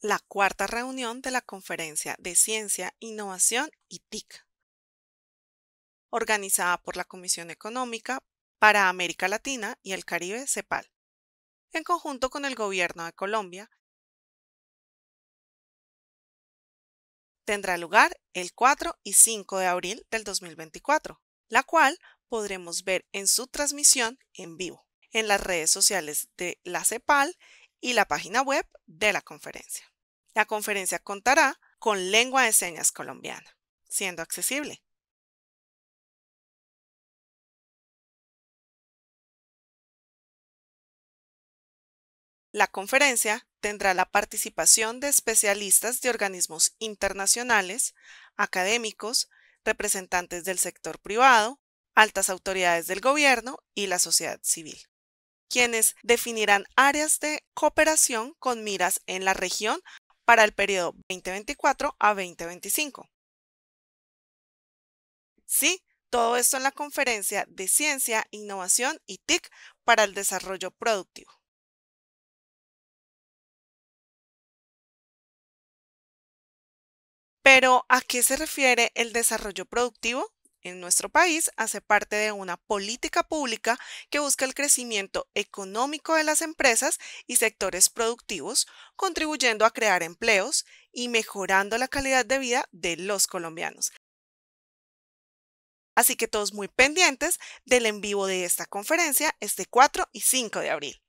la cuarta reunión de la Conferencia de Ciencia, Innovación y TIC, organizada por la Comisión Económica para América Latina y el Caribe, CEPAL, en conjunto con el Gobierno de Colombia. Tendrá lugar el 4 y 5 de abril del 2024, la cual podremos ver en su transmisión en vivo en las redes sociales de la CEPAL y la página web de la conferencia. La conferencia contará con lengua de señas colombiana, siendo accesible. La conferencia tendrá la participación de especialistas de organismos internacionales, académicos, representantes del sector privado, altas autoridades del gobierno y la sociedad civil, quienes definirán áreas de cooperación con miras en la región para el periodo 2024 a 2025. Sí, todo esto en la conferencia de Ciencia, Innovación y TIC para el Desarrollo Productivo. Pero, ¿a qué se refiere el desarrollo productivo? en nuestro país hace parte de una política pública que busca el crecimiento económico de las empresas y sectores productivos, contribuyendo a crear empleos y mejorando la calidad de vida de los colombianos. Así que todos muy pendientes del en vivo de esta conferencia este 4 y 5 de abril.